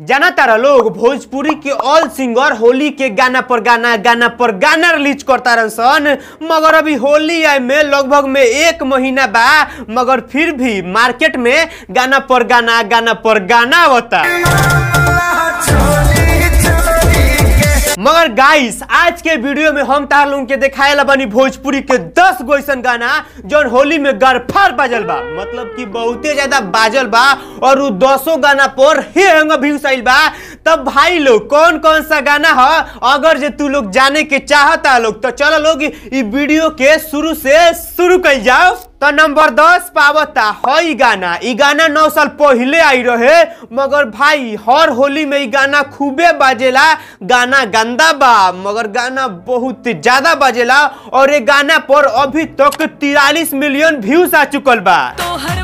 जाना तारा लोग भोजपुरी के ऑल सिंगर होली के गाना पर गाना गाना पर गाना रिलीज करता रह सन मगर अभी होली आय में लगभग में एक महीना बा मगर फिर भी मार्केट में गाना पर गाना गाना पर गाना होता मगर गाइस आज के वीडियो में हम तार लोग के दिखाए बनी भोजपुरी के दस गो ऐसा गाना जो होली में गरफर बाजल बा मतलब कि बहुते ज्यादा बाजल बा और उ दसों गाना पर हे हंग व्यूज आइल बा तब भाई लोग कौन कौन सा गाना है अगर जो तू लोग जाने के चाहता लोग तो चलो लोग वीडियो के शुरू से शुरू कर जाओ तो नंबर दस पावता है गाना ये गाना नौ साल पहले आई रहे मगर भाई हर होली में गाना खूबे बाजेला गाना गंदा बा मगर गाना बहुत ज्यादा बजेला और ये गाना पर अभी तक तिरालीस मिलियन व्यूज आ चुकल बा तो हर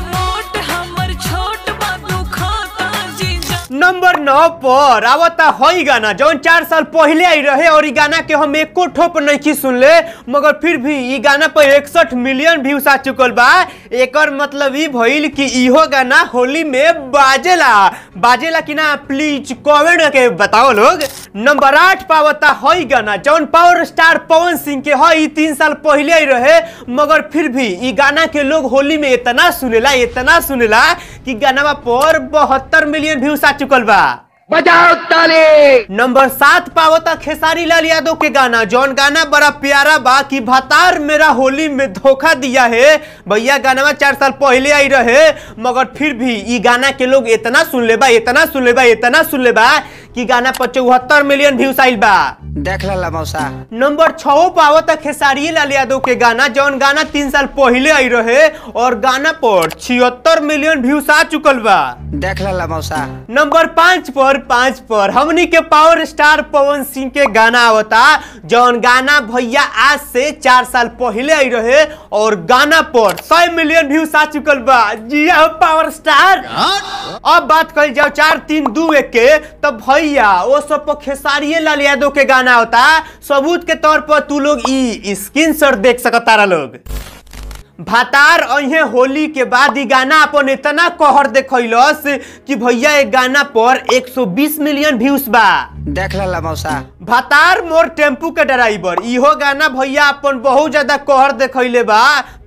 पर आवता तई गाना जौन चार साल पहले आई रहे और ई गाना के हम एको ठोप नहीं की सुन ले मगर फिर भी ई गाना पर इकसठ मिलियन व्यूज आ चुकल बा एक मतलब ई भइल कि इहो गाना होली में बाजेला बाजेला कि ना प्लीज कमेंट करके बताओ लोग नंबर आठ पावता हई गाना जौन पावर स्टार पवन सिंह के हई तीन साल पहले ही रहे मगर फिर भी इ गाना के लोग होली में इतना सुनेला इतना सुनेला कि गाना पर बहत्तर मिलियन व्यूज आ चुकल बा बजाओ ताली नंबर सात पावता खेसारी लाल यादव के गाना जौन गाना बड़ा प्यारा बा कि भतार मेरा होली में धोखा दिया है भैया गाना चार साल पहले आई रहे मगर फिर भी ई गाना के लोग इतना सुन ले बा इतना सुन ले बा इतना सुन ले बा कि गाना पर चौहत्तर मिलियन व्यूज आइल बा देख ला मौसा नंबर छो पावत तक खेसारी लाल यादव के गाना जौन गाना तीन साल पहले आई रहे और गाना पर छिहत्तर मिलियन व्यूज आ चुकल बा देख ला मौसा नंबर पाँच पर पाँच पर हमनी के पावर स्टार पवन सिंह के गाना आवता जौन गाना भैया आज से चार साल पहले आई रहे और गाना पर सौ मिलियन व्यूज आ चुकल बा जी पावर स्टार अब बात कर जाओ चार तीन दू एक के तो भाई भैया वो सब पर तो खेसारिये लाल यादव के गाना होता सबूत के तौर पर तू लोग स्क्रीन शॉट देख सकता सकतारा लोग भातार अहे होली के बाद ही गाना अपन इतना कोहर देखलस कि भैया एक गाना पर 120 मिलियन व्यूज बा देख ला मौसा भतार मोर टेम्पू के ड्राइवर इहो गाना भैया अपन बहुत ज्यादा कहर देखले बा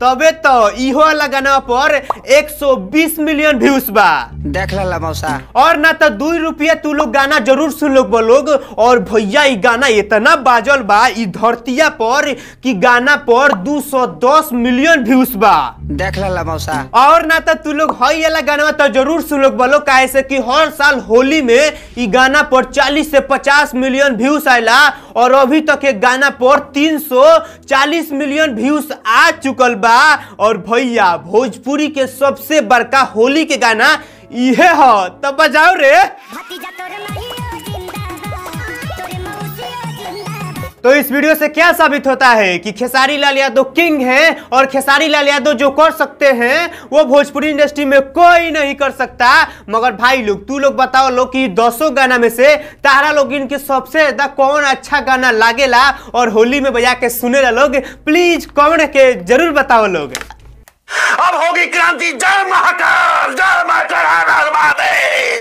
तबे तो इहो वाला गाना पर 120 मिलियन व्यूज बा देख ला मौसा और ना तो दू रुपया तू लोग गाना जरूर सुन लोग लोग और भैया ये गाना इतना बाजल बा ई धरतिया पर कि गाना पर 210 मिलियन व्यूज बा देख ला मौसा और ना तो तू लोग हई वाला गाना तो जरूर सुन लोग बोलो काहे से कि हर साल होली में ई गाना पर 40 से पचास मिलियन व्यूज आयला और अभी तक के गाना पर चालीस मिलियन व्यूज आ चुकल बा और भैया भोजपुरी के सबसे बड़का होली के गाना इहे ह बजाओ रे तो इस वीडियो से क्या साबित होता है कि खेसारी लाल यादव किंग हैं और खेसारी लाल यादव जो कर सकते हैं वो भोजपुरी इंडस्ट्री में कोई नहीं कर सकता मगर भाई लोग तू लोग बताओ लोग कि दसों गाना में से तारा लोग इनके सबसे ज्यादा कौन अच्छा गाना लागेला और होली में बजा के सुने ला लोग प्लीज कमेंट के जरूर बताओ लोग अब होगी क्रांति जय महाकाल जय महाकाल